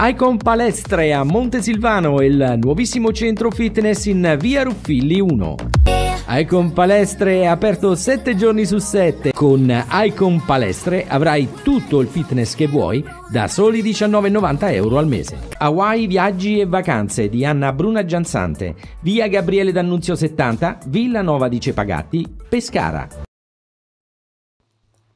Icon Palestre a Montesilvano, e il nuovissimo centro fitness in via Ruffilli 1. Icon Palestre è aperto 7 giorni su 7. Con Icon Palestre avrai tutto il fitness che vuoi da soli 19,90 euro al mese. Hawaii Viaggi e Vacanze di Anna Bruna Gianzante, via Gabriele D'Annunzio 70, Villa Nova di Cepagatti, Pescara.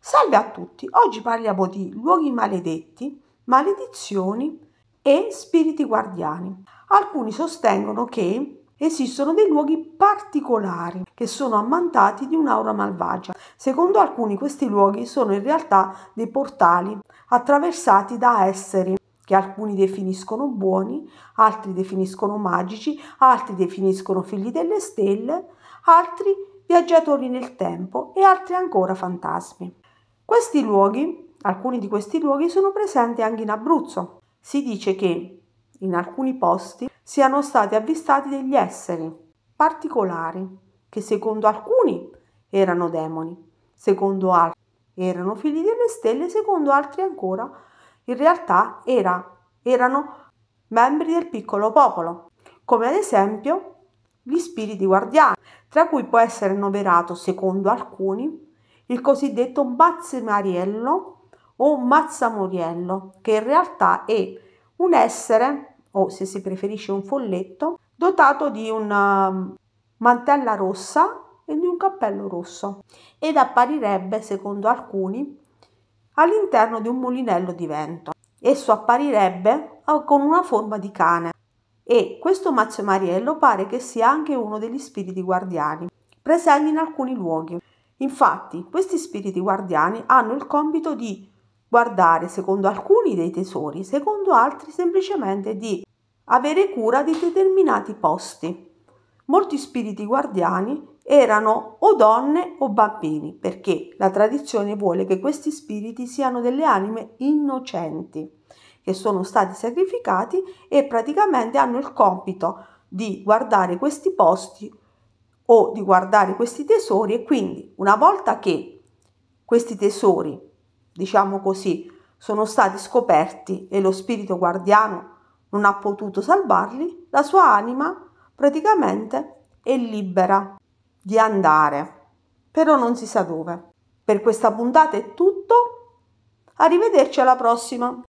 Salve a tutti, oggi parliamo di luoghi maledetti, maledizioni e spiriti guardiani. Alcuni sostengono che esistono dei luoghi particolari che sono ammantati di un'aura malvagia. Secondo alcuni questi luoghi sono in realtà dei portali attraversati da esseri che alcuni definiscono buoni, altri definiscono magici, altri definiscono figli delle stelle, altri viaggiatori nel tempo e altri ancora fantasmi. Questi luoghi, alcuni di questi luoghi sono presenti anche in Abruzzo, si dice che in alcuni posti siano stati avvistati degli esseri particolari che secondo alcuni erano demoni, secondo altri erano figli delle stelle, secondo altri ancora in realtà era, erano membri del piccolo popolo, come ad esempio gli spiriti guardiani, tra cui può essere annoverato, secondo alcuni, il cosiddetto bazzemariello o Mazzamuriello, che in realtà è un essere, o se si preferisce un folletto, dotato di una mm, mantella rossa e di un cappello rosso ed apparirebbe, secondo alcuni, all'interno di un mulinello di vento. Esso apparirebbe ah, con una forma di cane e questo Mazzamariello pare che sia anche uno degli spiriti guardiani presenti in alcuni luoghi. Infatti, questi spiriti guardiani hanno il compito di guardare secondo alcuni dei tesori, secondo altri semplicemente di avere cura di determinati posti. Molti spiriti guardiani erano o donne o bambini, perché la tradizione vuole che questi spiriti siano delle anime innocenti che sono stati sacrificati e praticamente hanno il compito di guardare questi posti o di guardare questi tesori e quindi una volta che questi tesori diciamo così, sono stati scoperti e lo spirito guardiano non ha potuto salvarli, la sua anima praticamente è libera di andare, però non si sa dove. Per questa puntata è tutto, arrivederci alla prossima!